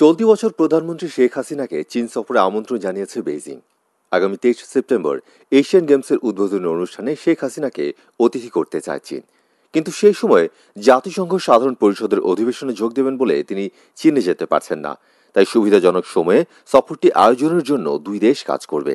চলতি বছর প্রধানমন্ত্রী শেখ হাসিনাকে চীন সফরে আমন্ত্রণ জানিয়েছে বেইজিং আগামী তেইশ সেপ্টেম্বর এশিয়ান গেমসের উদ্বোধনী অনুষ্ঠানে শেখ হাসিনাকে অতিথি করতে চায় চীন কিন্তু সেই সময় জাতিসংঘ সাধারণ পরিষদের অধিবেশনে যোগ দেবেন বলে তিনি চীনে যেতে পারছেন না তাই সুবিধাজনক সময়ে সফরটি আয়োজনের জন্য দুই দেশ কাজ করবে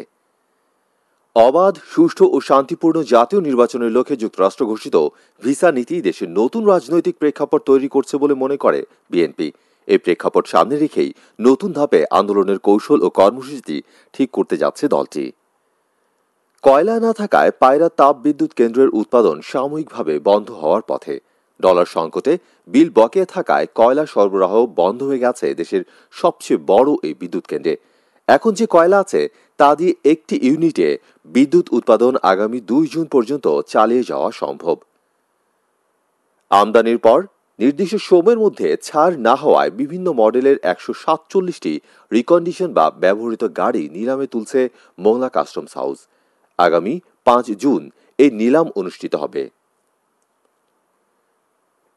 অবাধ সুষ্ঠু ও শান্তিপূর্ণ জাতীয় নির্বাচনের লক্ষ্যে যুক্তরাষ্ট্র ঘোষিত ভিসা নীতি দেশের নতুন রাজনৈতিক প্রেক্ষাপট তৈরি করছে বলে মনে করে বিএনপি এই প্রেক্ষাপট সামনে রেখেই নতুন ধাপে আন্দোলনের কৌশল ও কর্মসূচি ঠিক করতে যাচ্ছে দলটি কয়লা না থাকায় পায়রা তাপ বিদ্যুৎ কেন্দ্রের উৎপাদন সাময়িকভাবে বন্ধ হওয়ার পথে ডলার সংকটে বিল বকেয়া থাকায় কয়লা সরবরাহ বন্ধ হয়ে গেছে দেশের সবচেয়ে বড় এই বিদ্যুৎ কেন্দ্রে এখন যে কয়লা আছে তা দিয়ে একটি ইউনিটে বিদ্যুৎ উৎপাদন আগামী দুই জুন পর্যন্ত চালিয়ে যাওয়া সম্ভব আমদানির পর নির্দিষ্ট সময়ের মধ্যে ছাড় না হওয়ায় বিভিন্ন মডেলের একশো সাতচল্লিশটি রিকন্ডিশন বা ব্যবহৃত গাড়ি নিলামে তুলছে মোংলা কাস্টমস হাউস আগামী পাঁচ জুন এই নিলাম অনুষ্ঠিত হবে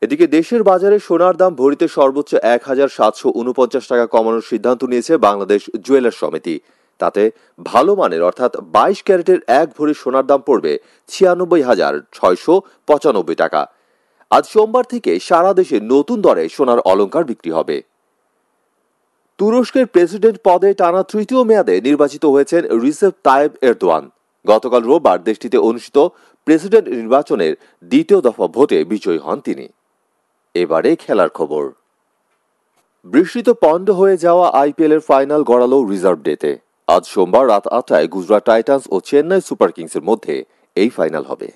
এদিকে দেশের বাজারে সোনার দাম ভরিতে সর্বোচ্চ এক হাজার সাতশো উনপঞ্চাশ টাকা কমানোর সিদ্ধান্ত নিয়েছে বাংলাদেশ জুয়েলার্স সমিতি তাতে ভালো মানের অর্থাৎ বাইশ ক্যারেটের এক ভরি সোনার দাম পড়বে ছিয়ানব্বই হাজার ছয়শো পঁচানব্বই টাকা আজ সোমবার থেকে সারা দেশে নতুন দরে সোনার অলঙ্কার বিক্রি হবে তুরস্কের প্রেসিডেন্ট পদে টানা তৃতীয় মেয়াদে নির্বাচিত হয়েছেন রিসেপ তায়েব এরদোয়ান গতকাল রোববার দেশটিতে অনুষ্ঠিত প্রেসিডেন্ট নির্বাচনের দ্বিতীয় দফা ভোটে বিজয়ী হন তিনি এবারে খেলার খবর বৃষ্টিতে পণ্ড হয়ে যাওয়া আইপিএলের ফাইনাল গড়ালো রিজার্ভ ডেতে আজ সোমবার রাত আটটায় গুজরাট টাইটান্স ও চেন্নাই সুপার কিংসের মধ্যে এই ফাইনাল হবে